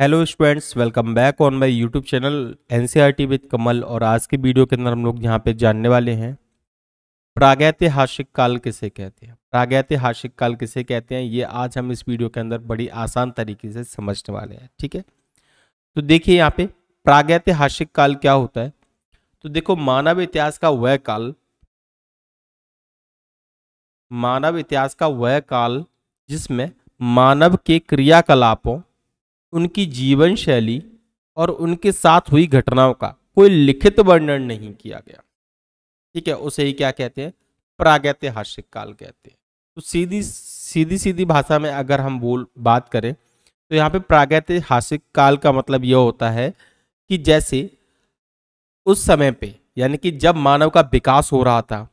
hello students welcome back on my YouTube channel NCERT with Kamal और आज की video के अंदर हम लोग यहाँ पे जानने वाले हैं प्रागैतिहासिक काल किसे कहते हैं प्रागैतिहासिक काल किसे कहते हैं ये आज हम इस वीडियो के अंदर बड़ी आसान तरीके से समझने वाले हैं ठीक है तो देखिए यहाँ पे प्रागैतिहासिक काल क्या होता है तो देखो मानव इतिहास का वह काल मानव इतिहास का वह काल जिसमें मानव के क्रियाकलापों उनकी जीवन शैली और उनके साथ हुई घटनाओं का कोई लिखित वर्णन नहीं किया गया ठीक है उसे ही क्या कहते हैं प्रागैतिहासिक काल कहते हैं तो सीधी सीधी सीधी भाषा में अगर हम बोल बात करें तो यहाँ पे प्रागैतिहासिक काल का मतलब यह होता है कि जैसे उस समय पे यानी कि जब मानव का विकास हो रहा था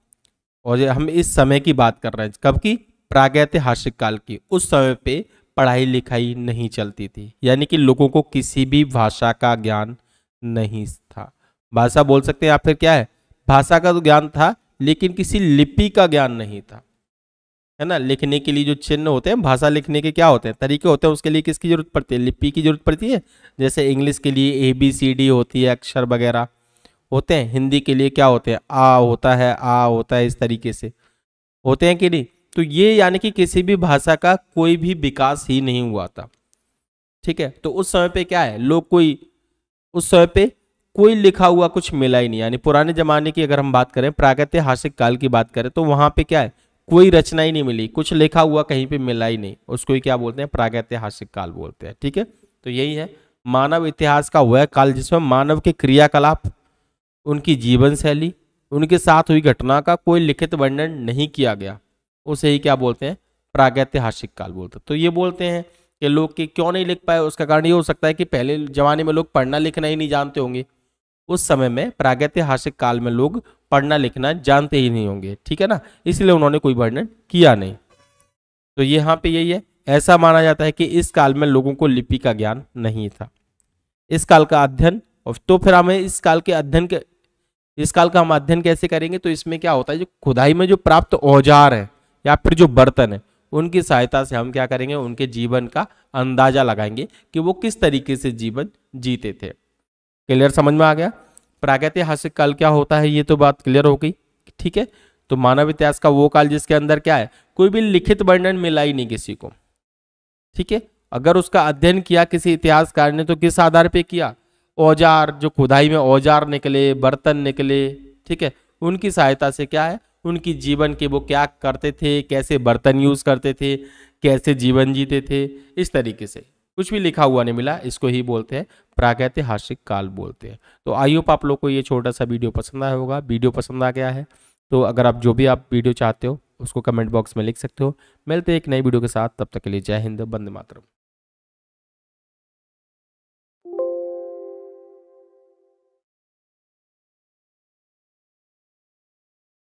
और हम इस समय की बात कर रहे हैं कब की प्रागैतिहासिक काल की उस समय पर पढ़ाई लिखाई नहीं चलती थी यानी कि लोगों को किसी भी भाषा का ज्ञान नहीं था भाषा बोल सकते हैं या फिर क्या है भाषा का तो ज्ञान था लेकिन किसी लिपि का ज्ञान नहीं था है ना लिखने के लिए जो चिन्ह होते हैं भाषा लिखने के क्या होते हैं तरीके होते हैं उसके लिए किसकी जरूरत पड़ती है लिपि की जरूरत पड़ती है जैसे इंग्लिश के लिए ए बी सी डी होती है अक्षर वगैरह होते हैं हिंदी के लिए क्या होते हैं आ होता है आ होता है इस तरीके से होते हैं कि नहीं तो ये यानी कि किसी भी भाषा का कोई भी विकास ही नहीं हुआ था ठीक है तो उस समय पे क्या है लोग कोई उस समय पे कोई लिखा हुआ कुछ मिला ही नहीं यानी पुराने जमाने की अगर हम बात करें प्रागैतिहासिक काल की बात करें तो वहां पे क्या है कोई रचना ही नहीं मिली कुछ लिखा हुआ कहीं पे मिला ही नहीं उसको ही क्या बोलते हैं प्रागैतिहासिक काल बोलते हैं ठीक है तो यही है मानव इतिहास का वह काल जिसमें मानव के क्रियाकलाप उनकी जीवन शैली उनके साथ हुई घटना का कोई लिखित वर्णन नहीं किया गया उसे ही क्या बोलते हैं प्रागैतिहासिक काल बोलते हैं तो ये बोलते हैं कि लोग के क्यों नहीं लिख पाए उसका कारण ये हो सकता है कि पहले ज़माने में लोग पढ़ना लिखना ही नहीं जानते होंगे उस समय में प्रागैतिहासिक काल में लोग पढ़ना लिखना जानते ही नहीं होंगे ठीक है ना इसलिए उन्होंने कोई वर्णन किया नहीं तो यहाँ पे यही है ऐसा माना जाता है कि इस काल में लोगों को लिपि का ज्ञान नहीं था इस काल का अध्ययन तो फिर हमें इस काल के अध्ययन के इस काल का हम अध्ययन कैसे करेंगे तो इसमें क्या होता है जो खुदाई में जो प्राप्त औजार है या फिर जो बर्तन है उनकी सहायता से हम क्या करेंगे उनके जीवन का अंदाजा लगाएंगे कि वो किस तरीके से जीवन जीते थे क्लियर समझ में आ गया प्रागैतिहासिक काल क्या होता है ये तो बात क्लियर हो गई ठीक है तो मानव इतिहास का वो काल जिसके अंदर क्या है कोई भी लिखित वर्णन मिला ही नहीं किसी को ठीक है अगर उसका अध्ययन किया किसी इतिहासकार ने तो किस आधार पर किया औजार जो खुदाई में औजार निकले बर्तन निकले ठीक है उनकी सहायता से क्या है उनकी जीवन के वो क्या करते थे कैसे बर्तन यूज़ करते थे कैसे जीवन जीते थे इस तरीके से कुछ भी लिखा हुआ नहीं मिला इसको ही बोलते हैं प्रागैतिहासिक काल बोलते हैं तो आई होप आप लोग को ये छोटा सा वीडियो पसंद आया होगा वीडियो पसंद आ गया है तो अगर आप जो भी आप वीडियो चाहते हो उसको कमेंट बॉक्स में लिख सकते हो मिलते हैं एक नई वीडियो के साथ तब तक के लिए जय हिंद बंद मातरम